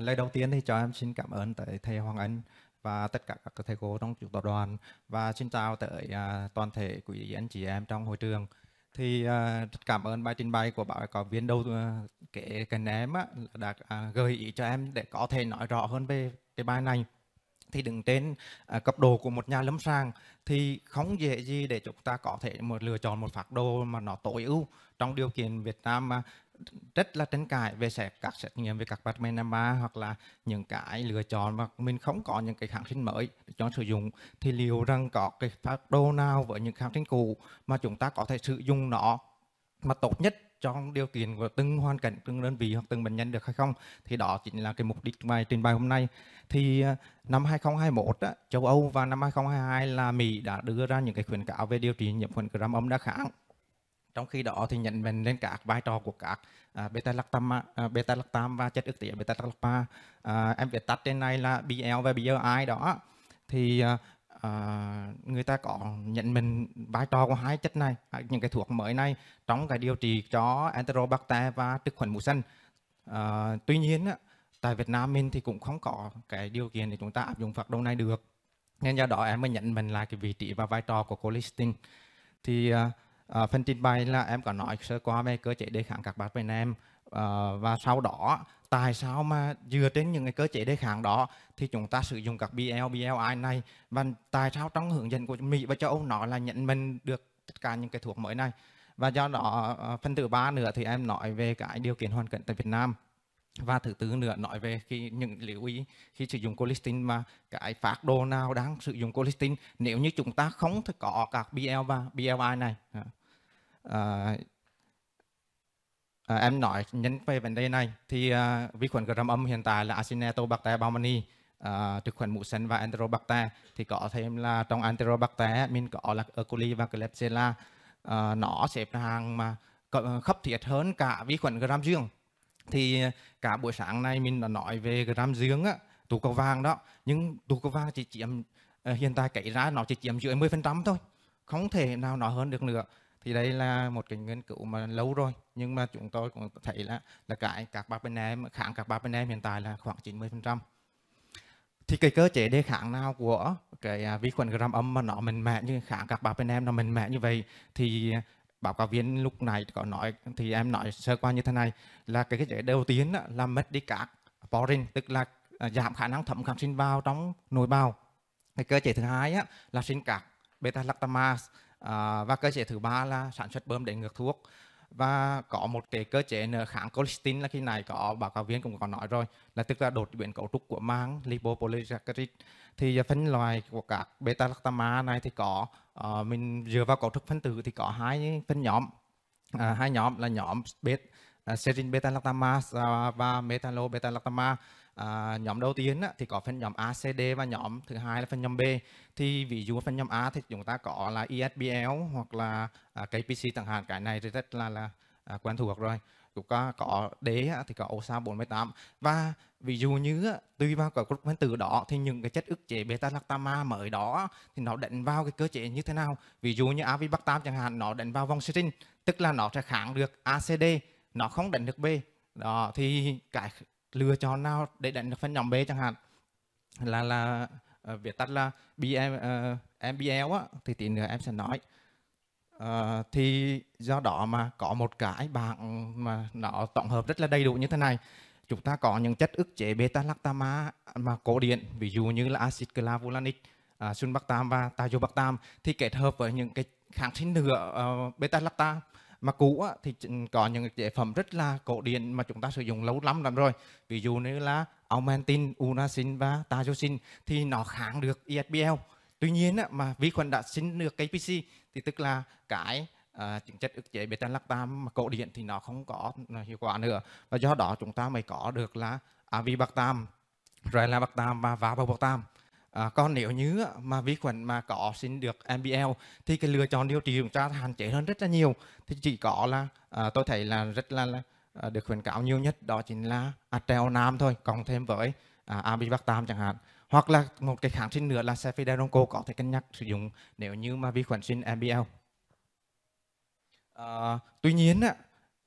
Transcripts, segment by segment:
lời đầu tiên thì cho em xin cảm ơn tới thầy Hoàng Anh và tất cả các thầy cô trong chủ tập đoàn và xin chào tới uh, toàn thể quý anh chị em trong hội trường thì uh, rất cảm ơn bài trình bày của báo cáo viên đầu uh, kể cần em á, đã uh, gợi ý cho em để có thể nói rõ hơn về cái bài này thì đứng trên uh, cấp độ của một nhà lâm sàng thì không dễ gì để chúng ta có thể một lựa chọn một phác đồ mà nó tối ưu trong điều kiện Việt Nam rất là tranh cãi về sẽ các xét nghiệm về các bát menama hoặc là những cái lựa chọn mà mình không có những cái kháng sinh mới cho sử dụng thì liệu rằng có cái phát đồ nào với những kháng sinh cũ mà chúng ta có thể sử dụng nó mà tốt nhất trong điều kiện của từng hoàn cảnh từng đơn vị hoặc từng bệnh nhân được hay không thì đó chính là cái mục đích bài trình bày hôm nay thì ờ, năm 2021 á, châu Âu và năm 2022 là Mỹ đã đưa ra những cái khuyến cáo về điều trị nhiễm khuẩn gram âm đa kháng trong khi đó thì nhận mình lên các vai trò của các à, beta lactam à, beta lactam và chất ức tỉa beta lactam à, em viết tắt trên này là BL và BRI đó thì à, à, người ta có nhận mình vai trò của hai chất này à, những cái thuốc mới này trong cái điều trị cho enterobacter và trực khuẩn mùa xanh à, tuy nhiên á, tại Việt Nam mình thì cũng không có cái điều kiện để chúng ta áp dụng phác đồ này được nên do đó em mới nhận mình là cái vị trí và vai trò của colistin thì à, À, phần trình bày là em có nói sơ qua về cơ chế đề kháng các bác bên em à, và sau đó tại sao mà dựa trên những cái cơ chế đề kháng đó thì chúng ta sử dụng các BL, BLI này và tại sao trong hướng dẫn của Mỹ và châu Âu nó là nhận mình được tất cả những cái thuốc mới này và do đó à, phần thứ ba nữa thì em nói về cái điều kiện hoàn cảnh tại Việt Nam và thứ tư nữa nói về khi những lưu ý khi sử dụng colistin mà cái phát đồ nào đang sử dụng colistin nếu như chúng ta không có các BL và BLI này à, à, à, em nói nhấn về vấn đề này thì à, vi khuẩn gram âm hiện tại là Acinetobacter baumannii à, trực khuẩn mũ xanh và Enterobacter thì có thêm là trong Enterobacter mình có là E. coli và Klebsiella à, nó xếp hàng mà khắp thiệt hơn cả vi khuẩn gram dương thì cả buổi sáng nay mình đã nói về gram dương á tụ cầu vàng đó nhưng tụ cầu vàng chỉ chiếm à, hiện tại cậy ra nó chỉ chiếm dưới 10% thôi không thể nào nó hơn được nữa thì đây là một cái nghiên cứu mà lâu rồi nhưng mà chúng tôi cũng thấy là là cái các bạn bên em kháng các bạn bên em hiện tại là khoảng 90% thì cái cơ chế đề kháng nào của cái à, vi khuẩn gram âm mà nó mạnh mẽ như kháng các bạn bên em nó mạnh mẽ như vậy thì báo cáo viên lúc này có nói thì em nói sơ qua như thế này là cái cơ chế đầu tiên là mất đi các porin tức là à, giảm khả năng thẩm kháng sinh vào trong nội bào cái cơ chế thứ hai á, là sinh các beta lactamase à, và cơ chế thứ ba là sản xuất bơm để ngược thuốc và có một cái cơ chế nữa kháng colistin là khi này có báo cáo viên cũng có nói rồi là tức là đột biến cấu trúc của mang lipopolysaccharide thì phân loại của các beta lactama này thì có uh, mình dựa vào cấu trúc phân tử thì có hai phân nhóm uh, hai nhóm là nhóm beta uh, à, serin beta lactama à, và metalo beta lactama à, nhóm đầu tiên á, thì có phần nhóm ACD và nhóm thứ hai là phần nhóm B thì ví dụ phần nhóm A thì chúng ta có là ESBL hoặc là à, KPC chẳng hạn cái này thì rất là là à, quen thuộc rồi cũng có có đế thì có OSA 48 và ví dụ như á, tùy vào cái group phân tử đó thì những cái chất ức chế beta lactama mới đó thì nó đánh vào cái cơ chế như thế nào ví dụ như avibactam chẳng hạn nó đánh vào vòng serin tức là nó sẽ kháng được ACD nó không đánh được B đó thì cái lựa chọn nào để đánh được phân nhóm B chẳng hạn là là uh, viết tắt là BM, uh, ờ, MBL á, thì tí nữa em sẽ nói uh, thì do đó mà có một cái bảng mà nó tổng hợp rất là đầy đủ như thế này chúng ta có những chất ức chế beta lactama mà cổ điện ví dụ như là acid clavulanic uh, à, sunbactam và tajobactam thì kết hợp với những cái kháng sinh nữa uh, beta lactam mà cũ thì có những chế phẩm rất là cổ điển mà chúng ta sử dụng lâu lắm lắm rồi ví dụ như là aumentin unasin và tajosin thì nó kháng được esbl tuy nhiên mà vi khuẩn đã sinh được kpc thì tức là cái À, chất ức chế beta lactam mà cổ điển thì nó không có hiệu quả nữa và do đó chúng ta mới có được là avibactam rồi là bạc tam và vào bạc tam À, còn nếu như mà vi khuẩn mà có xin được MBL thì cái lựa chọn điều trị chúng ta hạn chế hơn rất là nhiều. Thì chỉ có là à, tôi thấy là rất là, là à, được khuyến cáo nhiều nhất đó chính là Atreo Nam thôi, cộng thêm với à, Abibactam chẳng hạn. Hoặc là một cái kháng sinh nữa là Cefiderocol có thể cân nhắc sử dụng nếu như mà vi khuẩn xin MBL. À, tuy nhiên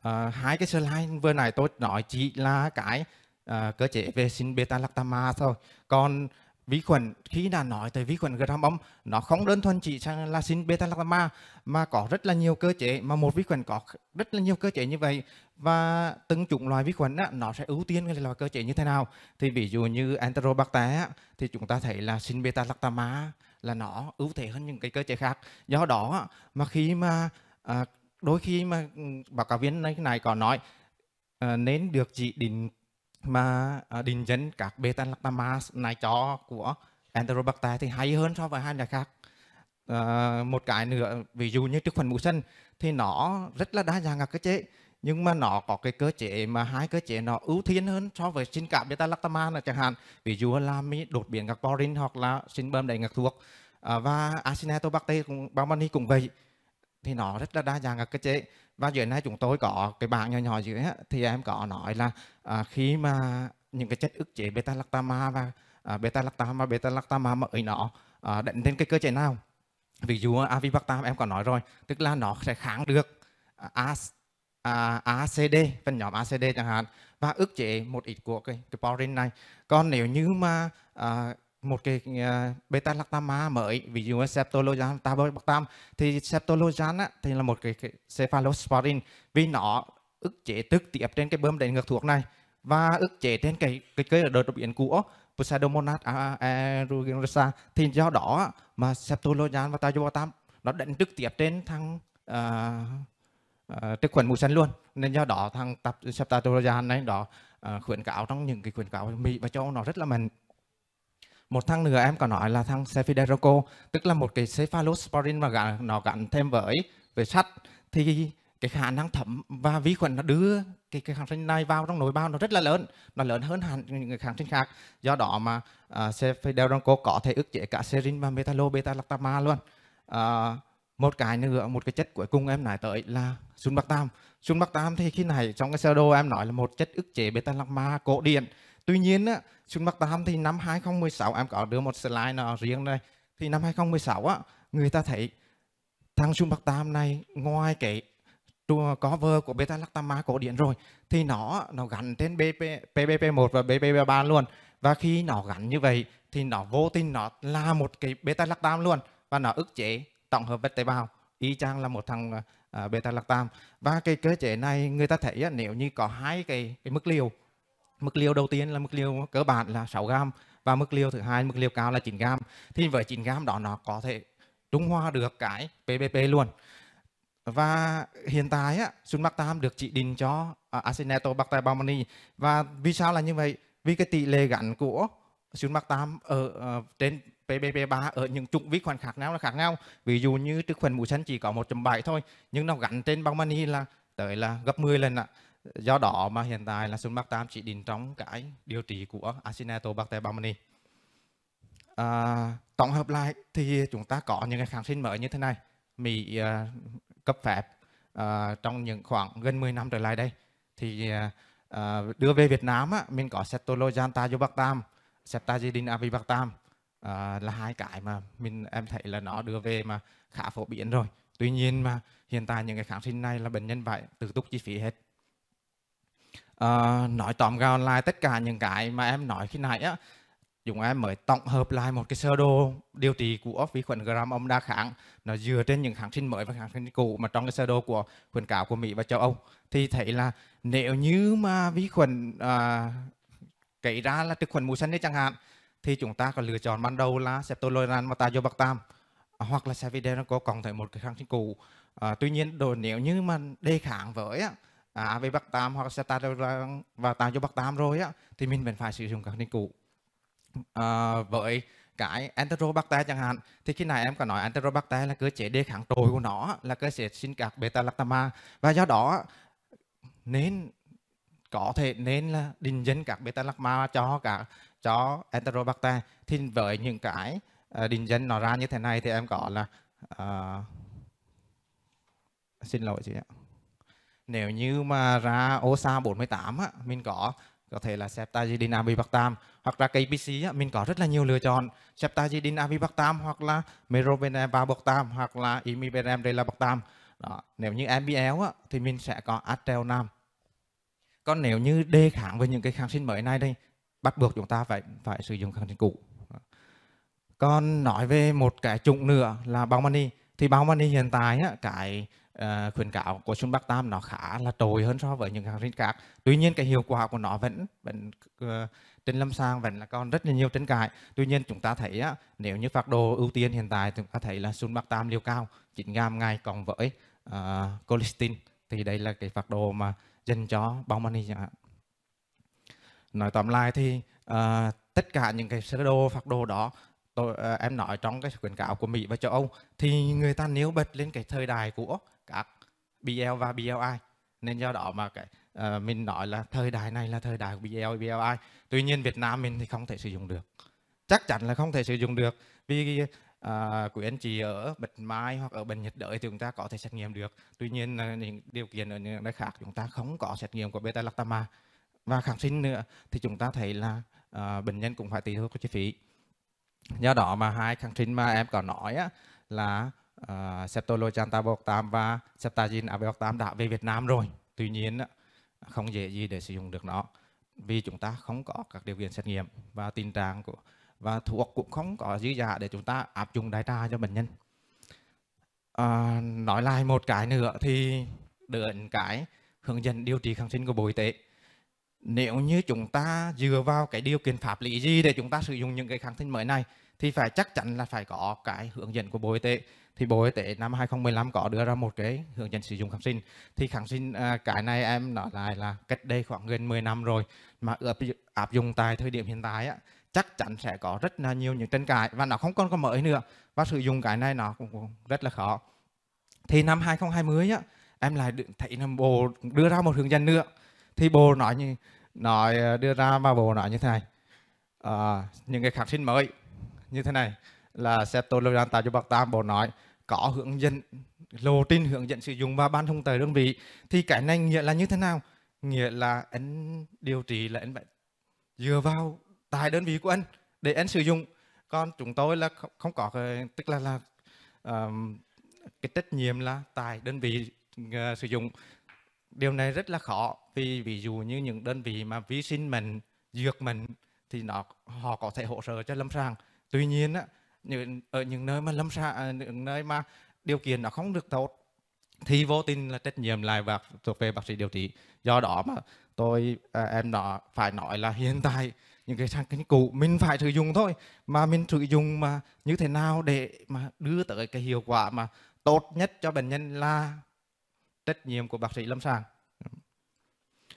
à, hai cái slide vừa nãy tôi nói chỉ là cái à, cơ chế về sinh beta lactama thôi còn vi khuẩn khi đã nói tới vi khuẩn gram âm nó không đơn thuần chỉ là sinh beta lactama mà có rất là nhiều cơ chế mà một vi khuẩn có rất là nhiều cơ chế như vậy và từng chủng loại vi khuẩn đó nó sẽ ưu tiên cái loại cơ chế như thế nào thì ví dụ như enterobacter thì chúng ta thấy là sinh beta lactama là nó ưu thế hơn những cái cơ chế khác do đó mà khi mà à, đôi khi mà ừ, báo cáo viên này, này có nói ờ, nên được chỉ định mà à, định dẫn các beta lactamase này cho của Enterobacter thì hay hơn so với hai nhà khác. À, một cái nữa ví dụ như trước phần mũ sân thì nó rất là đa dạng các cơ chế nhưng mà nó có cái cơ chế mà hai cơ chế nó ưu tiên hơn so với sinh cảm beta lactama là chẳng hạn ví dụ là mi đột biến các porin hoặc là sinh bơm đầy ngạc thuộc à, và acinetobacter cũng bao cũng vậy thì nó rất là đa dạng các cơ chế và giờ nay chúng tôi có cái bảng nhỏ nhỏ dưới ấy, thì em có nói là à, khi mà những cái chất ức chế beta lactama và à, beta lactama và beta lactama mới nó à, định đến cái cơ chế nào ví dụ avibactam em có nói rồi tức là nó sẽ kháng được à, à, ACD phần nhóm ACD chẳng hạn và ức chế một ít của cái, cái porin này còn nếu như mà à, một cái à, beta lactama mới ví dụ như septologan tabactam thì septologan á, thì là một cái, cái cephalosporin vì nó ức chế tức tiếp trên cái bơm đẩy ngược thuốc này và ức chế trên cái cái cái đợt đột biến của Pseudomonas à, à, aeruginosa thì do đó mà septologan và tabactam nó đánh trực tiếp trên thằng uh, uh, trực khuẩn mùi xanh luôn nên do đó thằng tập septologan này đó uh, khuyến cáo trong những cái khuyến cáo Mỹ và châu nó rất là mạnh một thằng nữa em có nói là thằng Cefideroco tức là một cái cephalosporin mà gắn, nó gắn thêm với với sắt thì cái khả năng thẩm và vi khuẩn nó đưa cái, cái kháng sinh này vào trong nội bao nó rất là lớn nó lớn hơn hẳn những kháng sinh khác do đó mà uh, à, Cefideroco có thể ức chế cả serin và metalo beta lactama luôn uh, một cái nữa một cái chất cuối cùng em nói tới là sunbactam sunbactam thì khi này trong cái sơ đồ em nói là một chất ức chế beta lactama cổ điển Tuy nhiên á, Xuân Mắc Tà thì năm 2016 em có đưa một slide nó riêng đây thì năm 2016 á, người ta thấy thằng Xuân Bắc Tam này ngoài cái cover của beta lactama cổ điển rồi thì nó nó gắn trên BP, PBP1 và PBP3 luôn và khi nó gắn như vậy thì nó vô tình nó là một cái beta lactam luôn và nó ức chế tổng hợp vết tế bào y chang là một thằng à, beta lactam và cái cơ chế này người ta thấy nếu như có hai cái, cái mức liều Mức liều đầu tiên là mức liều cơ bản là 6 gram và mức liều thứ hai mức liều cao là 9 gram. Thì với 9 gram đó nó có thể trung hòa được cái PPP luôn. Và hiện tại á, Sunbactam được chỉ định cho à, Acinetobacter baumannii và vì sao là như vậy? Vì cái tỷ lệ gắn của Sunbactam ở uh, trên PPP3 ở những chủng vi khuẩn khác nhau là khác nhau. Ví dụ như trước khuẩn mùi xanh chỉ có 1.7 thôi, nhưng nó gắn trên baumannii là tới là gấp 10 lần ạ. À Do đó mà hiện tại là Sun Bắc Tam chỉ định trong cái điều trị của Acinetobacter baumannii. À, tổng hợp lại thì chúng ta có những cái kháng sinh mới như thế này. Mỹ à, cấp phép à, trong những khoảng gần 10 năm trở lại đây thì à, à, đưa về Việt Nam á, mình có Cetologan Tazobactam, Ceftazidin Avibactam à, là hai cái mà mình em thấy là nó đưa về mà khá phổ biến rồi. Tuy nhiên mà hiện tại những cái kháng sinh này là bệnh nhân phải tự túc chi phí hết Ờ, nói tóm gọn lại tất cả những cái mà em nói khi nãy á chúng em mới tổng hợp lại một cái sơ đồ điều trị của vi khuẩn gram âm đa kháng nó dựa trên những kháng sinh mới và kháng sinh cũ mà trong cái sơ đồ của khuyến cáo của Mỹ và châu Âu thì thấy là nếu như mà vi khuẩn à, kể ra là trực khuẩn mùa xanh đấy chẳng hạn thì chúng ta có lựa chọn ban đầu là Septoloran và Tazobactam ờ, hoặc là Sevidera có cộng thêm một cái kháng sinh cũ à, tuy nhiên đồ nếu như mà đề kháng với á, à, AV à, Bắc tam hoặc Star vào tạo cho Bắc tam rồi á thì mình vẫn phải sử dụng các nền cụ à, với cái Enterobacter chẳng hạn thì khi này em có nói Enterobacter là cơ chế đề kháng trội của nó là cơ chế sinh các beta lactama và do đó nên có thể nên là định danh các beta lactama cho cả cho Enterobacter thì với những cái uh, định danh nó ra như thế này thì em có là uh, xin lỗi chị ạ nếu như mà ra OSA 48 á, mình có có thể là ceftazidin avibactam hoặc là KPC á, mình có rất là nhiều lựa chọn ceftazidin avibactam hoặc là meropenem hoặc là imipenem relabactam đó. nếu như MBL á, thì mình sẽ có Atrelnam còn nếu như đề kháng với những cái kháng sinh mới này đây bắt buộc chúng ta phải phải sử dụng kháng sinh cũ còn nói về một cái chủng nữa là bao mani thì bao mani hiện tại á, cái Ờ, khuyến cáo của Sun Bắc Tam nó khá là tồi hơn so với những kháng sinh khác. Tuy nhiên cái hiệu quả của nó vẫn vẫn uh, trên lâm sàng vẫn là còn rất là nhiều tranh cãi. Tuy nhiên chúng ta thấy á, nếu như phác đồ ưu tiên hiện tại chúng ta thấy là Sun Bắc Tam liều cao 9 gram ngay còn với uh, ờ, colistin thì đây là cái phác đồ mà dành cho bóng money chẳng hạn. Nói tóm lại thì uh, tất cả những cái sơ đồ phác đồ đó tôi à, em nói trong cái khuyến cáo của Mỹ và châu Âu thì người ta nếu bật lên cái thời đại của các BL và BLI nên do đó mà cái à, mình nói là thời đại này là thời đại của BL BLI tuy nhiên Việt Nam mình thì không thể sử dụng được chắc chắn là không thể sử dụng được vì à, ờ, quý anh chị ở bệnh mai hoặc ở bệnh nhiệt đới thì chúng ta có thể xét nghiệm được tuy nhiên những điều kiện ở những nơi khác chúng ta không có xét nghiệm của beta lactama và kháng sinh nữa thì chúng ta thấy là à, bệnh nhân cũng phải tùy thuộc chi phí do đó mà hai kháng sinh mà em có nói á, là uh, ờ, septolochantavoctam và septagin avoctam đã về Việt Nam rồi tuy nhiên không dễ gì để sử dụng được nó vì chúng ta không có các điều kiện xét nghiệm và tình trạng của và thuốc cũng không có dư giả để chúng ta áp dụng đại trà cho bệnh nhân à, nói lại một cái nữa thì đến cái hướng dẫn điều trị kháng sinh của bộ y tế nếu như chúng ta dựa vào cái điều kiện pháp lý gì để chúng ta sử dụng những cái kháng sinh mới này thì phải chắc chắn là phải có cái hướng dẫn của Bộ Y tế. Thì Bộ Y tế năm 2015 có đưa ra một cái hướng dẫn sử dụng kháng sinh. Thì kháng sinh à, cái này em nói lại là cách đây khoảng gần 10 năm rồi mà áp dụng tại thời điểm hiện tại á, chắc chắn sẽ có rất là nhiều những tranh cãi và nó không còn có mới nữa và sử dụng cái này nó cũng rất là khó. Thì năm 2020 á, em lại thấy năm Bộ đưa ra một hướng dẫn nữa thì bồ nói như nói ờ, đưa ra mà bồ nói như thế này à, những cái kháng sinh mới như thế này là sẽ tôi cetoloran tạo cho bậc tam bồ nói có hướng dẫn lộ trình hướng dẫn sử dụng và ban thông tới đơn vị thì cái này nghĩa là như thế nào nghĩa là anh điều trị là anh phải dựa vào tại đơn vị của anh để anh sử dụng còn chúng tôi là không, không có tức là là um, cái trách nhiệm là tại đơn vị uh, sử dụng điều này rất là khó vì ví dụ như những đơn vị mà vi sinh mình dược mình thì nó họ có thể hỗ trợ cho lâm sàng tuy nhiên á, những, ở những nơi mà lâm sàng à, những nơi mà điều kiện nó không được tốt thì vô tình là trách nhiệm lại và thuộc về bác sĩ điều trị do đó mà tôi à, em nó phải nói là hiện tại những cái sản kinh cũ mình phải sử dụng thôi mà mình sử dụng mà như thế nào để mà đưa tới cái hiệu quả mà tốt nhất cho bệnh nhân là trách nhiệm của bác sĩ lâm sàng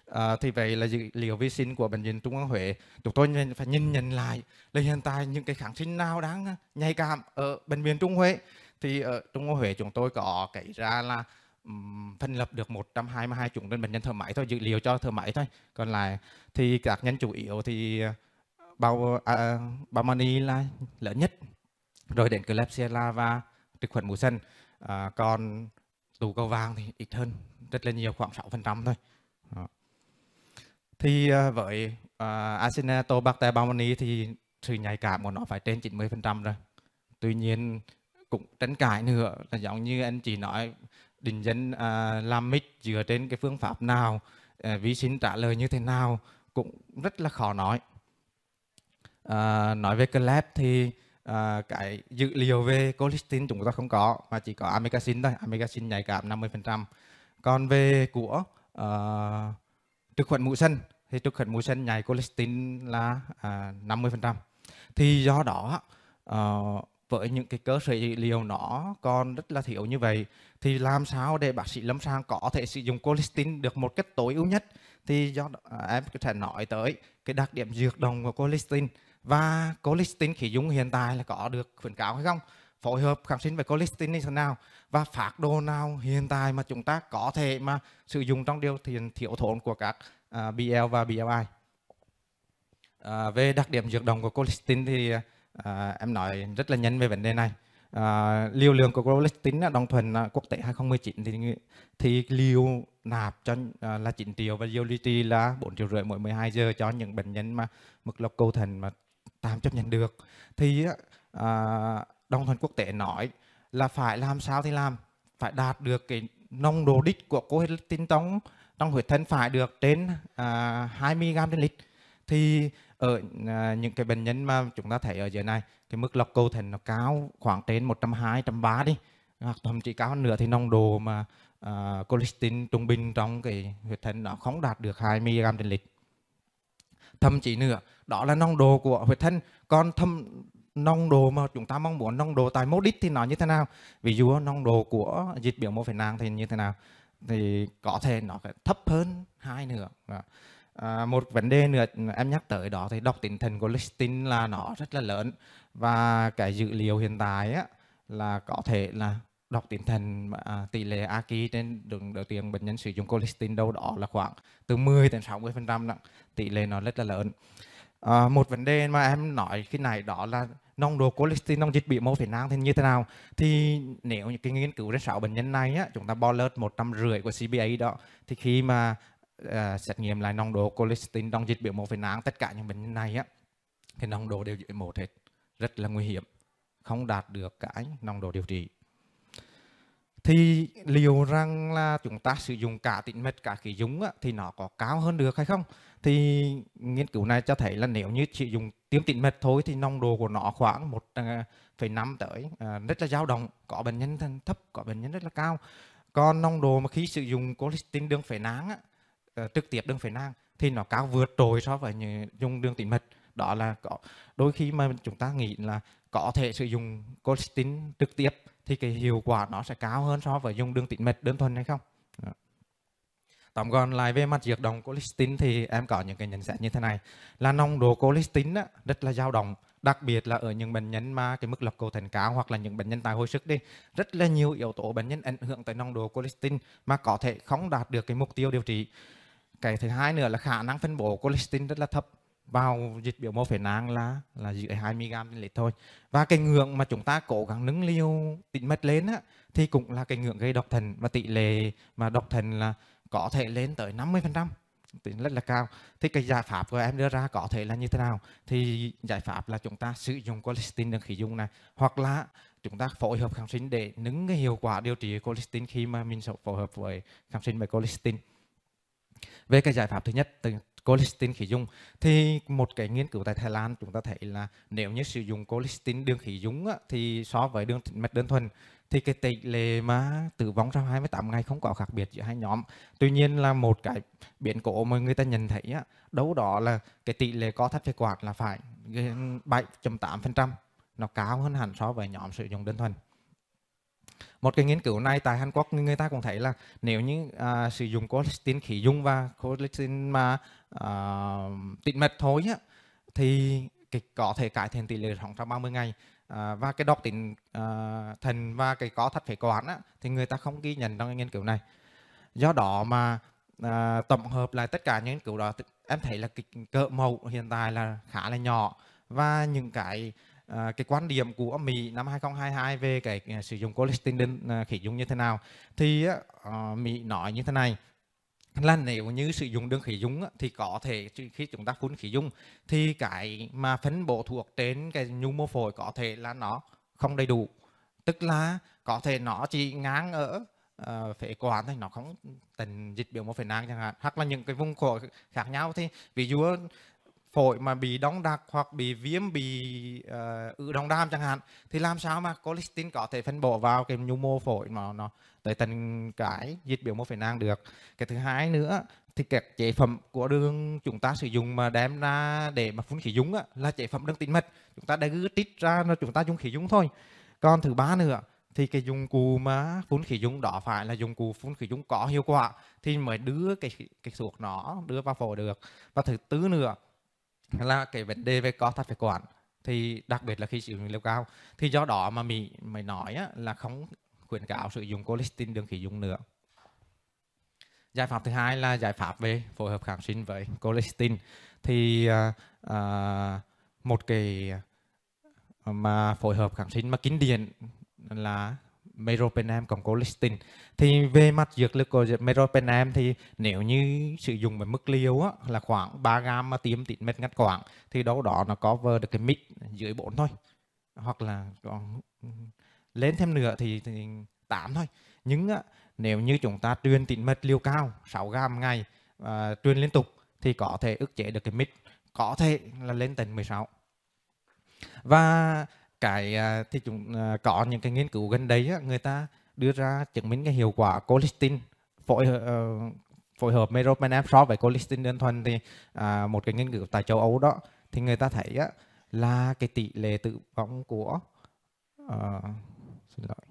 À, thì vậy là dữ liệu vi sinh của bệnh viện Trung ương Huế chúng tôi phải nhìn nhận lại là hiện tại những cái kháng sinh nào đáng ờ, nhạy cảm ở bệnh viện Trung Huế thì ở Trung ương Huế chúng tôi có cái ra là um, phân lập được 122 chủng trên bệnh nhân thở máy thôi dữ liệu cho thở máy thôi còn lại thì các nhân chủ yếu thì ờ, bao à, bao mani là lớn nhất rồi đến Klebsiella và trực khuẩn mùa sân à, còn tù cầu vàng thì ít hơn rất là nhiều khoảng 6% thôi Đó. Thì uh, với uh, à, Acinetobacter baumannii thì sự nhạy cảm của nó phải trên 90% rồi. Tuy nhiên cũng tranh cãi nữa là giống như anh chị nói định dân uh, à, làm mic dựa trên cái phương pháp nào, uh, vi sinh trả lời như thế nào cũng rất là khó nói. Uh, nói về CLEP thì à, cái dữ liệu về colistin chúng ta không có mà chỉ có amikacin thôi amikacin nhạy cảm 50% còn về của uh, trực khuẩn mũi xanh thì trục khẩn mũi sen nhảy cholesterol là à, 50%. Thì do đó à, với những cái cơ sở liệu nó còn rất là thiếu như vậy thì làm sao để bác sĩ lâm sàng có thể sử dụng cholesterol được một cách tối ưu nhất thì do à, em thể nói tới cái đặc điểm dược đồng của cholesterol và cholesterol khi dùng hiện tại là có được khuyến cáo hay không phối hợp kháng sinh với cholesterol như thế nào và phát đồ nào hiện tại mà chúng ta có thể mà sử dụng trong điều kiện thiếu thốn của các À, BL và BLI. À, về đặc điểm dược đồng của colistin thì à, em nói rất là nhanh về vấn đề này. À, liều lượng của colistin đồng thuần à, quốc tế 2019 thì thì liều nạp cho à, là 9 triệu và liều Yoliti là 4 triệu rưỡi mỗi 12 giờ cho những bệnh nhân mà mức lọc cầu thần mà tạm chấp nhận được. Thì à, đồng thuần quốc tế nói là phải làm sao thì làm phải đạt được cái nồng độ đích của colistin trong trong huyết thanh phải được trên à, 20 gram trên lít thì ở à, những cái bệnh nhân mà chúng ta thấy ở dưới này cái mức lọc cầu thận nó cao khoảng trên 120 130 đi hoặc thậm chí cao hơn nữa thì nồng độ mà à, colistin trung bình trong cái huyết thanh nó không đạt được 2 mg trên lít thậm chí nữa đó là nồng độ của huyết thanh còn thâm nồng độ mà chúng ta mong muốn nồng độ tại mô đích thì nó như thế nào ví dụ nồng độ của dịch biểu mô phổi nang thì như thế nào thì có thể nó thấp hơn hai nữa à, một vấn đề nữa em nhắc tới đó thì đọc tinh thần của listing là nó rất là lớn và cái dữ liệu hiện tại á, là có thể là đọc tinh thần à, tỷ lệ AKI trên đường đầu tiên bệnh nhân sử dụng colistin đâu đó là khoảng từ 10 đến 60 phần trăm tỷ lệ nó rất là lớn à, một vấn đề mà em nói khi này đó là nồng độ cholesterol nồng dịch bị mô thể nang thì như thế nào thì nếu những cái nghiên cứu trên sáu bệnh nhân này á, chúng ta bo lớt một trăm rưỡi của CBA đó thì khi mà uh, xét nghiệm lại nồng độ cholesterol nồng dịch biểu mô phế nang tất cả những bệnh nhân này á thì nồng độ đều dưới một hết rất là nguy hiểm không đạt được cái nồng độ điều trị thì liệu rằng là chúng ta sử dụng cả tĩnh mạch cả khí dung á, thì nó có cao hơn được hay không thì nghiên cứu này cho thấy là nếu như chỉ dùng tiêm tĩnh mạch thôi thì nồng độ của nó khoảng một à, phẩy năm tới à, rất là dao động có bệnh nhân thấp có bệnh nhân rất là cao còn nồng độ mà khi sử dụng colistin đường phế nang á, ờ, trực tiếp đường phế nang thì nó cao vượt trội so với dùng đường tĩnh mạch đó là có đôi khi mà chúng ta nghĩ là có thể sử dụng colistin trực tiếp thì cái hiệu quả nó sẽ cao hơn so với dùng đường tĩnh mạch đơn thuần hay không đó. Tóm gọn lại về mặt dược động colistin thì em có những cái nhận xét như thế này là nồng độ colistin rất là dao động đặc biệt là ở những bệnh nhân mà cái mức lọc cầu thận cao hoặc là những bệnh nhân tài hồi sức đi rất là nhiều yếu tố bệnh nhân ảnh hưởng tới nồng độ colistin mà có thể không đạt được cái mục tiêu điều trị cái thứ hai nữa là khả năng phân bổ colistin rất là thấp vào dịch biểu mô phế nang là là dưới 20 gram trên lít thôi và cái ngưỡng mà chúng ta cố gắng nâng liều tĩnh mạch lên á, thì cũng là cái ngưỡng gây độc thần và tỷ lệ mà độc thần là có thể lên tới 50 phần trăm tính rất là cao thì cái giải pháp của em đưa ra có thể là như thế nào thì giải pháp là chúng ta sử dụng colistin đường khí dung này hoặc là chúng ta phối hợp kháng sinh để nâng cái hiệu quả điều trị colistin khi mà mình phối hợp với kháng sinh với colistin về cái giải pháp thứ nhất từ colistin khí dung thì một cái nghiên cứu tại Thái Lan chúng ta thấy là nếu như sử dụng colistin đường khí dung á, thì so với đường tĩnh mạch đơn thuần thì cái tỷ lệ mà tử vong sau 28 ngày không có khác biệt giữa hai nhóm. Tuy nhiên là một cái biến cố mà người ta nhận thấy á, đâu đó là cái tỷ lệ có thắt phế quản là phải 7.8%, nó cao hơn hẳn so với nhóm sử dụng đơn thuần một cái nghiên cứu này tại Hàn Quốc người ta cũng thấy là nếu như à, sử dụng colistin khí dung và colistin mà à, tịnh mật thôi á, thì cái, có thể cải thiện tỷ lệ trong 30 ngày à, và cái độc tính à, thần và cái có thắt phải quản á, thì người ta không ghi nhận trong cái nghiên cứu này do đó mà à, tổng hợp lại tất cả những nghiên cứu đó em thấy là cái cỡ mẫu hiện tại là khá là nhỏ và những cái À, cái quan điểm của Mỹ năm 2022 về cái sử dụng colestinin à, khí dung như thế nào thì à, Mỹ nói như thế này là nếu như sử dụng đường khí dung thì có thể khi chúng ta phun khí dung thì cái mà phân bổ thuộc trên cái nhu mô phổi có thể là nó không đầy đủ tức là có thể nó chỉ ngang ở à, phế quản thôi nó không tình dịch biểu một phế nang chẳng hạn hoặc là những cái vùng phổi khác nhau thì ví dụ phổi mà bị đóng đặc hoặc bị viêm bị ờ, ứ uh, đóng đam chẳng hạn thì làm sao mà colistin có thể phân bổ vào cái nhu mô phổi mà nó tới tận cái dịch biểu mô phổi nang được cái thứ hai nữa thì các chế phẩm của đường chúng ta sử dụng mà đem ra để mà phun khí dung á, là chế phẩm đường tĩnh mật chúng ta đã cứ tít ra nó chúng ta dùng khí dung thôi còn thứ ba nữa thì cái dụng cụ mà phun khí dung đó phải là dụng cụ phun khí dung có hiệu quả thì mới đưa cái cái thuốc nó đưa vào phổi được và thứ tư nữa là cái vấn đề về có thắt phế quản thì đặc biệt là khi sử dụng liều cao thì do đó mà mỹ mới nói á, là không khuyến cáo sử dụng colistin đường khí dung nữa giải pháp thứ hai là giải pháp về phối hợp kháng sinh với colistin thì uh, một cái mà phối hợp kháng sinh mà kín điện là meropenem còn có listin thì về mặt dược lực của meropenem thì nếu như sử dụng với mức liều á, là khoảng 3 gam mà tiêm tịt mét ngắt quảng thì đâu đó nó có vơ được cái mít dưới 4 thôi hoặc là còn lên thêm nữa thì, thì 8 thôi nhưng á, nếu như chúng ta truyền tịt mật liều cao 6 gam ngày à, truyền liên tục thì có thể ức chế được cái mít có thể là lên tận 16 và cái à, thì chúng à, có những cái nghiên cứu gần đây người ta đưa ra chứng minh cái hiệu quả colistin phối ờ, phối hợp meropenem so với colistin đơn thuần thì à, một cái nghiên cứu tại châu Âu đó thì người ta thấy á, là cái tỷ lệ tử vong của à, xin lỗi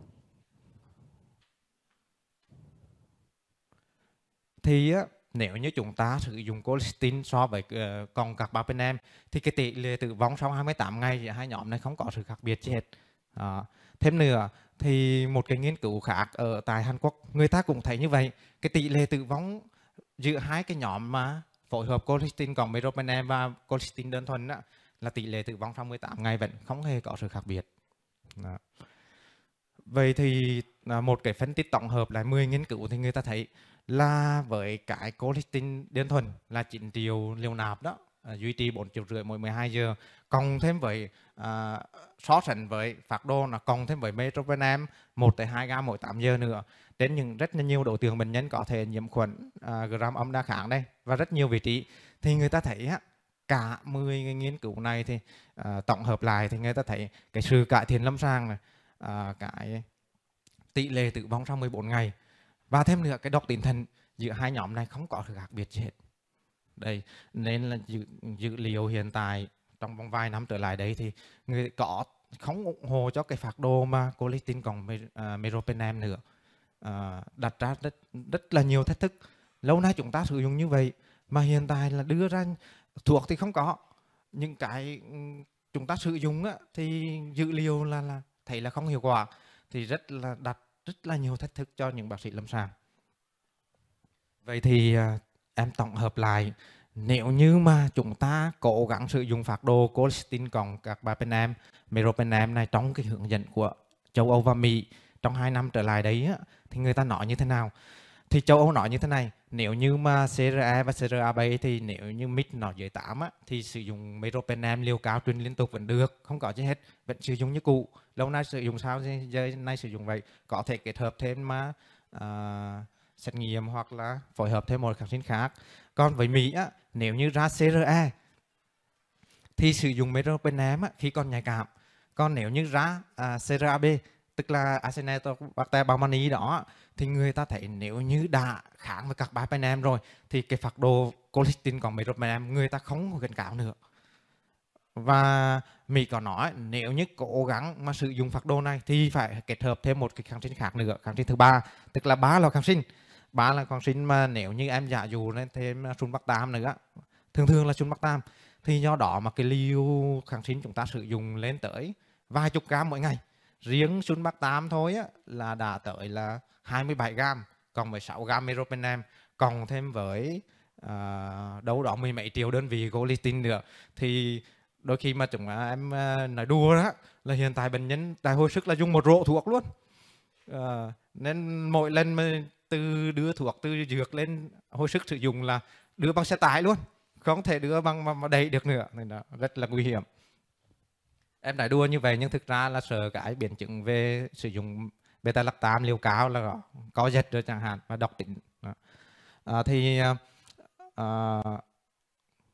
thì á, nếu như chúng ta sử dụng colistin so với uh, còn các bên em thì cái tỷ lệ tử vong sau 28 ngày giữa hai nhóm này không có sự khác biệt gì hết. À, thêm nữa thì một cái nghiên cứu khác ở tại Hàn Quốc người ta cũng thấy như vậy. Cái tỷ lệ tử vong giữa hai cái nhóm mà phối hợp colistin còn meropenem và colistin đơn thuần đó, là tỷ lệ tử vong sau 18 ngày vẫn không hề có sự khác biệt. Đó. Vậy thì à, một cái phân tích tổng hợp lại 10 nghiên cứu thì người ta thấy là với cái colistin đơn thuần là 9 triệu liều nạp đó à, duy trì 4 triệu rưỡi mỗi 12 giờ cộng thêm với à, so sánh với phác đô là cộng thêm với metropenem 1 tới 2 gam mỗi 8 giờ nữa đến những rất nhiều đối tượng bệnh nhân có thể nhiễm khuẩn à, gram âm đa kháng đây và rất nhiều vị trí thì người ta thấy á, cả 10 nghiên cứu này thì à, tổng hợp lại thì người ta thấy cái sự cải thiện lâm sàng này, à, cái tỷ lệ tử vong sau 14 ngày và thêm nữa cái độc tinh thần giữa hai nhóm này không có sự khác biệt gì hết đây nên là dữ, dữ liệu hiện tại trong vòng vài năm trở lại đây thì người có không ủng hộ cho cái phác đồ mà colistin còn à, meropenem nữa à, đặt ra rất, rất là nhiều thách thức lâu nay chúng ta sử dụng như vậy mà hiện tại là đưa ra thuộc thì không có những cái ừ, chúng ta sử dụng á, thì dữ liệu là là thấy là không hiệu quả thì rất là đặt rất là nhiều thách thức cho những bác sĩ lâm sàng vậy thì à, em tổng hợp lại nếu như mà chúng ta cố gắng sử dụng phác đồ colistin cộng các bên bapenem, meropenem này trong cái hướng dẫn của châu Âu và Mỹ trong 2 năm trở lại đấy thì người ta nói như thế nào? thì châu Âu nói như thế này nếu như mà CRE và CRA7 thì nếu như mix nó dưới 8 á, thì sử dụng meropenem liều cao truyền liên tục vẫn được không có gì hết vẫn sử dụng như cũ lâu nay sử dụng sao thì giờ nay sử dụng vậy có thể kết hợp thêm mà à, xét nghiệm hoặc là phối hợp thêm một kháng sinh khác còn với Mỹ á, nếu như ra CRE thì sử dụng meropenem á, khi còn nhạy cảm còn nếu như ra à, CRAB tức là acinetobacter baumannii đó thì người ta thấy nếu như đã kháng với các bài bapinem rồi thì cái phác đồ colistin còn meropenem người ta không khuyến cáo nữa và Mỹ có nói nếu như cố gắng mà sử dụng phác đồ này thì phải kết hợp thêm một cái kháng sinh khác nữa kháng sinh thứ ba tức là ba loại kháng sinh ba là kháng sinh mà nếu như em giả dù lên thêm sun bắc tam nữa thường thường là sun bắc tam thì do đó mà cái liều kháng sinh chúng ta sử dụng lên tới vài chục gram mỗi ngày riêng Sun Bắc 8 thôi á, là đã tới là 27 gram cộng với 6 gram meropenem cộng thêm với à, đâu đó mười mấy triệu đơn vị colistin nữa thì đôi khi mà chúng à, em à, nói đùa đó là hiện tại bệnh nhân tại hồi sức là dùng một rộ thuốc luôn à, nên mỗi lần mà từ đưa thuốc từ dược lên hồi sức sử dụng là đưa bằng xe tải luôn không thể đưa bằng mà, mà đẩy được nữa nên là rất là nguy hiểm em đã đua như vậy nhưng thực ra là sợ cái biến chứng về sử dụng beta lactam liều cao là có giật rồi chẳng hạn và độc tính à, thì à,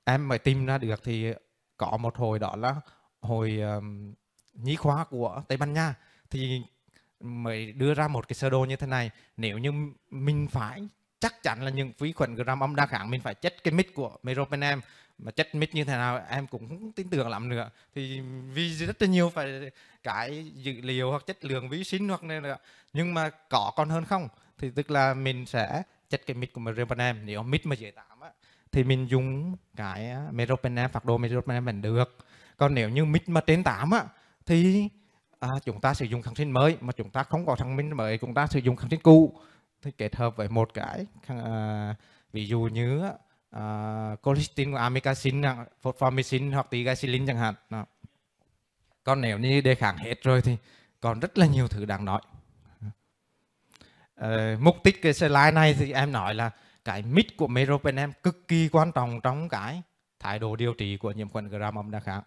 em mới tìm ra được thì có một hồi đó là hồi um, à, nhí khóa của Tây Ban Nha thì mới đưa ra một cái sơ đồ như thế này nếu như mình phải chắc chắn là những vi khuẩn gram âm đa kháng mình phải chết cái mít của meropenem mà chất mít như thế nào em cũng không tin tưởng lắm nữa thì vì rất là nhiều phải cái dữ liệu hoặc chất lượng vi sinh hoặc này nữa nhưng mà có còn hơn không thì tức là mình sẽ chất cái mít của meropenem nếu mít mà dưới tám á thì mình dùng cái meropenem phác đồ meropenem vẫn được còn nếu như mít mà trên 8 á thì à, chúng ta sử dụng kháng sinh mới mà chúng ta không có kháng sinh mới chúng ta sử dụng kháng sinh cũ thì kết hợp với một cái à, ví dụ như uh, à, colistin của amikacin formicin hoặc tigasilin chẳng hạn đó. còn nếu như đề kháng hết rồi thì còn rất là nhiều thứ đáng nói uh, mục đích cái slide này thì em nói là cái mít của meropenem cực kỳ quan trọng trong cái thái độ điều trị của nhiễm khuẩn gram âm đa kháng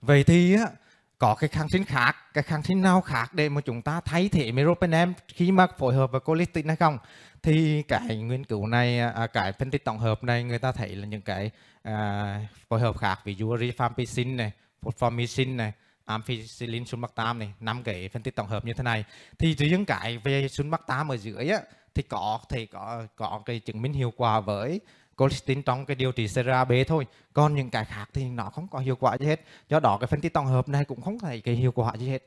vậy thì á có cái kháng sinh khác cái kháng sinh nào khác để mà chúng ta thay thế meropenem khi mà phối hợp với colistin hay không thì cái nghiên cứu này à, cái phân tích tổng hợp này người ta thấy là những cái à, phối hợp khác ví dụ rifampicin này fosfomicin này ampicillin sunbactam này năm cái phân tích tổng hợp như thế này thì riêng cái về sunbactam ở dưới á thì có thể có có cái chứng minh hiệu quả với colistin trong cái điều trị CRA thôi còn những cái khác thì nó không có hiệu quả gì hết do đó cái phân tích tổng hợp này cũng không thấy cái hiệu quả gì hết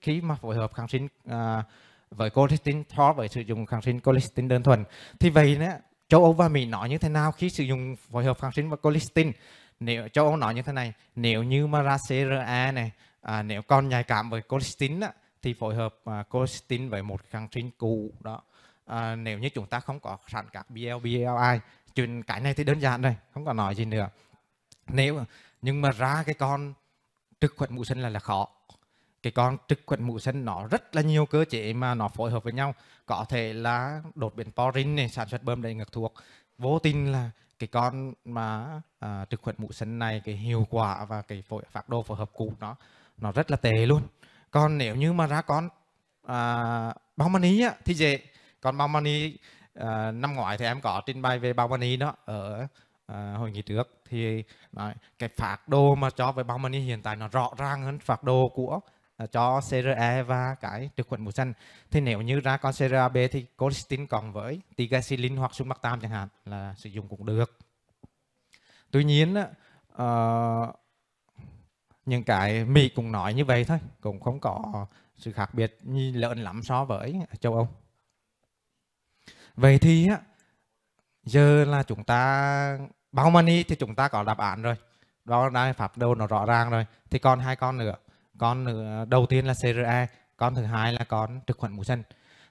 khi mà phối hợp kháng sinh à, với colistin thoa với sử dụng kháng sinh colistin đơn thuần thì vậy nữa châu Âu và Mỹ nói như thế nào khi sử dụng phối hợp kháng sinh và colistin nếu châu Âu nói như thế này nếu như mà ra CRA này à, nếu còn nhạy cảm với colistin á, thì phối hợp à, colistin với một kháng sinh cũ đó à, nếu như chúng ta không có sẵn các blbli chuyện cái này thì đơn giản rồi không có nói gì nữa nếu nhưng mà ra cái con trực khuẩn mũ sinh là là khó cái con trực khuẩn mũ sinh nó rất là nhiều cơ chế mà nó phối hợp với nhau có thể là đột biến porin này sản xuất bơm đầy ngược thuộc vô tình là cái con mà à, trực khuẩn mũ sinh này cái hiệu quả và cái phối phác đồ phối hợp cũ nó nó rất là tệ luôn còn nếu như mà ra con à, bao mani á thì dễ còn bao mani à, năm ngoái thì em có trình bày về bao đó ở à, hội nghị trước thì nói, cái phạt đồ mà cho về bao hiện tại nó rõ ràng hơn phạt đồ của à, cho CRE và cái trực khuẩn mùa xanh thì nếu như ra con CRAB thì colistin còn với tigacilin hoặc sung bắc tam chẳng hạn là sử dụng cũng được tuy nhiên uh, những cái Mỹ cũng nói như vậy thôi cũng không có sự khác biệt như lớn lắm so với châu Âu Vậy thì á, giờ là chúng ta bao money thì chúng ta có đáp án rồi. Đó là pháp đồ nó rõ ràng rồi. Thì còn hai con nữa. Con nữa, đầu tiên là CRE, con thứ hai là con trực khuẩn mũ xanh.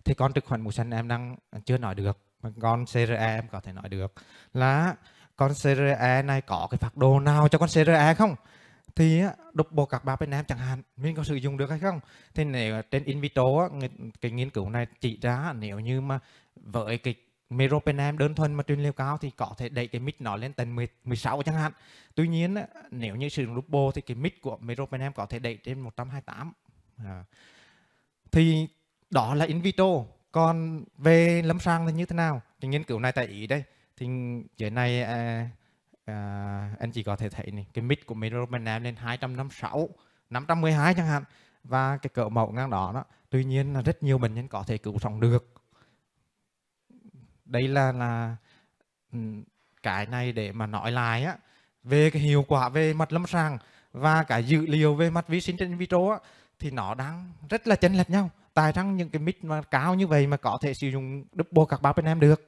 Thì con trực khuẩn mũ xanh em đang chưa nói được. Con CRE em có thể nói được là con CRE này có cái phác đồ nào cho con CRE không? thì đục bộ các ba bên em chẳng hạn mình có sử dụng được hay không thì nếu trên in vitro cái nghiên cứu này chỉ ra nếu như mà với cái meropenem đơn thuần mà truyền liều cao thì có thể đẩy cái mic nó lên tận 10, 16 chẳng hạn. Tuy nhiên nếu như sử dụng rubo thì cái mic của meropenem có thể đẩy trên 128. À. Thì đó là in vitro. Còn về lâm sàng thì như thế nào? Cái nghiên cứu này tại Ý đây. Thì dưới này à, à, anh chị có thể thấy này, cái mic của meropenem lên 256, 512 chẳng hạn và cái cỡ mẫu ngang đó, đó. Tuy nhiên là rất nhiều bệnh nhân có thể cứu sống được đây là là cái này để mà nói lại á về cái hiệu quả về mặt lâm sàng và cái dữ liệu về mặt vi sinh trên vitro á, thì nó đang rất là chênh lệch nhau tại rằng những cái mic mà cao như vậy mà có thể sử dụng double bác bên em được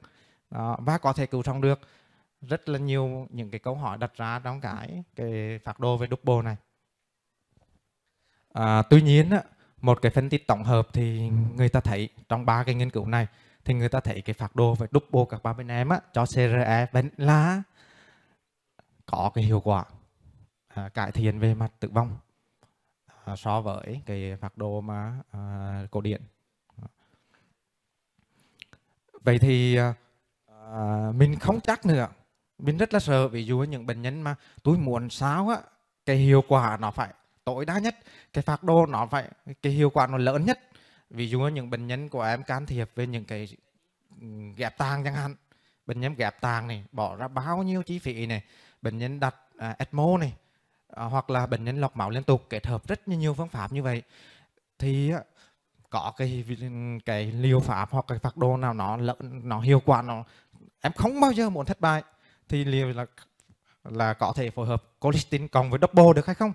đó, và có thể cứu sống được rất là nhiều những cái câu hỏi đặt ra trong cái cái phác đồ về double này à, tuy nhiên á, một cái phân tích tổng hợp thì người ta thấy trong ba cái nghiên cứu này thì người ta thấy cái phác đồ và double các ba bên em á, cho CRE vẫn là có cái hiệu quả à, cải thiện về mặt tử vong à, so với cái phác đồ mà à, cổ điển vậy thì à, à, mình không chắc nữa mình rất là sợ ví dụ những bệnh nhân mà tôi muốn sao á cái hiệu quả nó phải tối đa nhất cái phác đồ nó phải cái hiệu quả nó lớn nhất ví dụ những bệnh nhân của em can thiệp về những cái ghép tàng chẳng hạn bệnh nhân ghép tàng này bỏ ra bao nhiêu chi phí này bệnh nhân đặt à, ECMO này à, hoặc là bệnh nhân lọc máu liên tục kết hợp rất nhiều phương pháp như vậy thì có cái cái liều pháp hoặc cái phác đồ nào nó nó hiệu quả nó em không bao giờ muốn thất bại thì liệu là là có thể phối hợp colistin cộng với double được hay không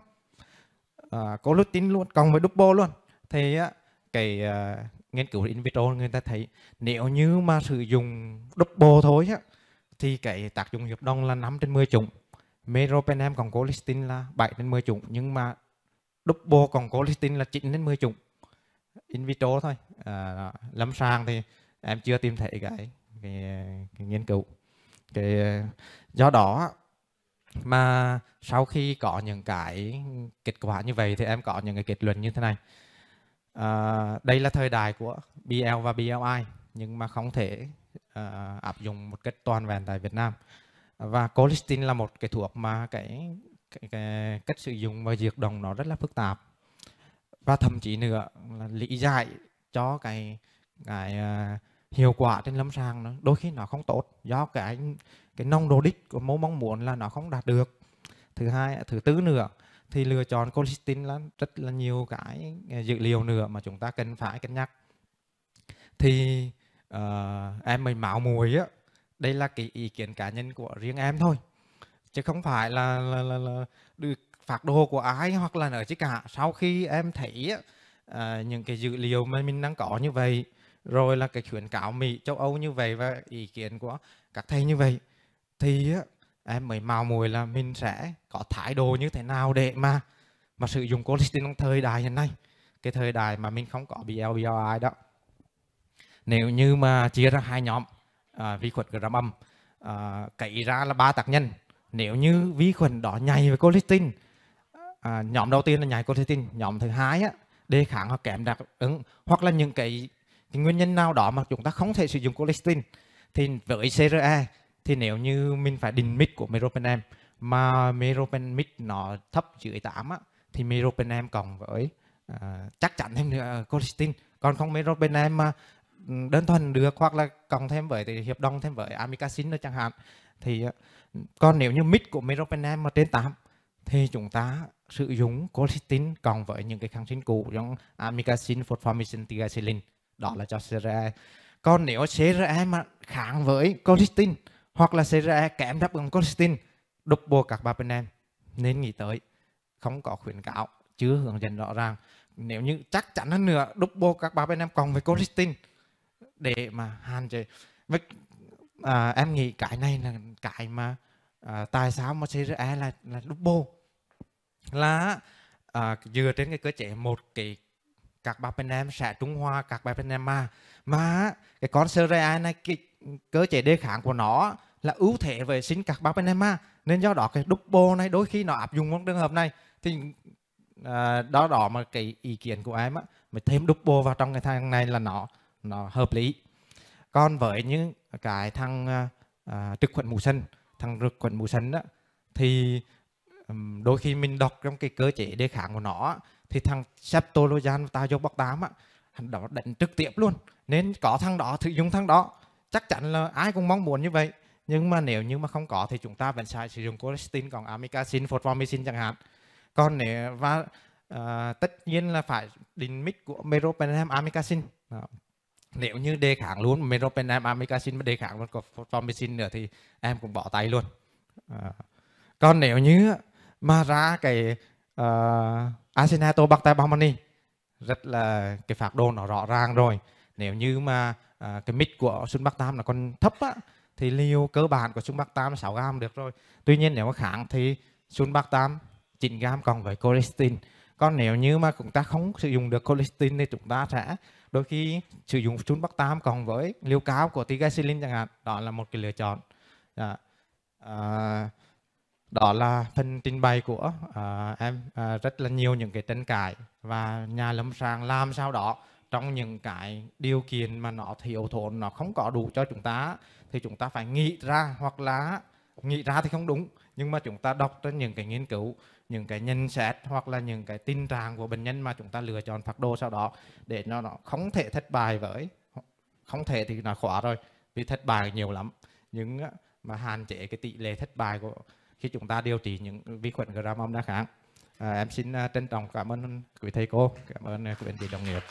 à, colistin luôn cộng với double luôn thì cái uh, nghiên cứu in vitro người ta thấy nếu như mà sử dụng double thôi á, thì cái tác dụng hiệp đồng là 5 trên 10 chủng meropenem còn colistin là 7 trên 10 chủng nhưng mà double còn colistin là 9 đến 10 chủng in vitro thôi à, lâm sàng thì em chưa tìm thấy cái, cái, cái nghiên cứu cái do đó mà sau khi có những cái kết quả như vậy thì em có những cái kết luận như thế này à, đây là thời đại của BL và BLI nhưng mà không thể à, áp dụng một cách toàn vẹn tại Việt Nam và colistin là một cái thuốc mà cái, cái, cái cách sử dụng và diệt đồng nó rất là phức tạp và thậm chí nữa là lý giải cho cái cái uh, hiệu quả trên lâm sàng nó đôi khi nó không tốt do cái cái nông độ đích của mẫu mong muốn là nó không đạt được thứ hai thứ tư nữa thì lựa chọn colistin là rất là nhiều cái à, dữ liệu nữa mà chúng ta cần phải cân nhắc thì uh, em mình mạo mùi á đây là cái ý kiến cá nhân của riêng em thôi chứ không phải là là là, là được phạt đồ của ai hoặc là nữa chứ cả sau khi em thấy uh, những cái dữ liệu mà mình đang có như vậy rồi là cái khuyến cáo Mỹ châu Âu như vậy và ý kiến của các thầy như vậy thì á em mới mau mùi là mình sẽ có thái độ như thế nào để mà mà sử dụng collagen trong thời đại hiện nay cái thời đại mà mình không có BLBRI đó nếu như mà chia ra hai nhóm à, vi khuẩn gram âm à, cậy ra là ba tác nhân nếu như vi khuẩn đó nhảy với collagen, à, nhóm đầu tiên là nhảy collagen, nhóm thứ hai á đề kháng hoặc kém đáp ứng hoặc là những cái, cái nguyên nhân nào đó mà chúng ta không thể sử dụng collagen thì với CRE thì nếu như mình phải định mix của meropenem mà meropenem nó thấp dưới 8 á, thì meropenem cộng với uh, chắc chắn thêm nữa colistin còn không meropenem mà ừ, đơn thuần được hoặc là cộng thêm với thì hiệp đồng thêm với amikacin nữa chẳng hạn thì à, còn nếu như mix của meropenem mà trên 8 thì chúng ta sử dụng colistin cộng với những cái kháng sinh cũ giống amikacin, fosfamicin, tiacilin đó là cho CRE còn nếu CRE mà kháng với colistin hoặc là xảy ra kém đáp ứng colchicine đục bồ bên em nên nghĩ tới không có khuyến cáo chưa hướng dẫn rõ ràng nếu như chắc chắn hơn nữa đúc bô bên em còn với colchicine để mà hạn chế với à, em nghĩ cái này là cái mà à, tại sao mà ra e là là double là à, dựa trên cái cơ chế một cái các em sẽ trung hòa các em mà mà cái con CRE này cái cơ chế đề kháng của nó là ưu thế về sinh các Barbenema nên do đó cái double này đôi khi nó áp dụng trong trường hợp này thì à, đó đó mà cái ý kiến của em á mà thêm double vào trong cái thằng này là nó nó hợp lý còn với những cái thằng à, à trực khuẩn mù sân thằng trực khuẩn mù sân á thì đôi khi mình đọc trong cái cơ chế đề kháng của nó thì thằng septologan và tazobactam tám á đó đánh trực tiếp luôn nên có thằng đó sử dụng thằng đó chắc chắn là ai cũng mong muốn như vậy nhưng mà nếu như mà không có thì chúng ta vẫn sai sử dụng colistin còn amikacin fotformicin chẳng hạn còn nếu và uh, ờ, tất nhiên là phải định mix của meropenem amikacin Đó. nếu như đề kháng luôn meropenem amikacin mà đề kháng luôn có nữa thì em cũng bỏ tay luôn à. còn nếu như mà ra cái uh, acetatobacterbomani rất là cái phạt đồ nó rõ ràng rồi nếu như mà uh, cái mix của sunbactam nó còn thấp á, thì liều cơ bản của bắc 8 6 gram được rồi. Tuy nhiên nếu mà kháng thì bắc 8 9 gram còn với colistin. Còn nếu như mà chúng ta không sử dụng được colistin thì chúng ta sẽ đôi khi sử dụng bắc 8 còn với liều cao của tigacilin chẳng hạn. Đó là một cái lựa chọn. Dạ. à, đó là phần trình bày của à, em à, rất là nhiều những cái tranh cãi và nhà lâm sàng làm sao đó trong những cái điều kiện mà nó thiếu thốn nó không có đủ cho chúng ta thì chúng ta phải nghĩ ra hoặc là nghĩ ra thì không đúng nhưng mà chúng ta đọc trên những cái nghiên cứu những cái nhân xét hoặc là những cái tình trạng của bệnh nhân mà chúng ta lựa chọn phác đồ sau đó để nó, nó không thể thất bại với không thể thì nó khóa rồi vì thất bại nhiều lắm nhưng mà hạn chế cái tỷ lệ thất bại của khi chúng ta điều trị những vi khuẩn gram âm đa kháng à, em xin à, trân trọng cảm ơn quý thầy cô cảm ơn à, quý anh chị đồng nghiệp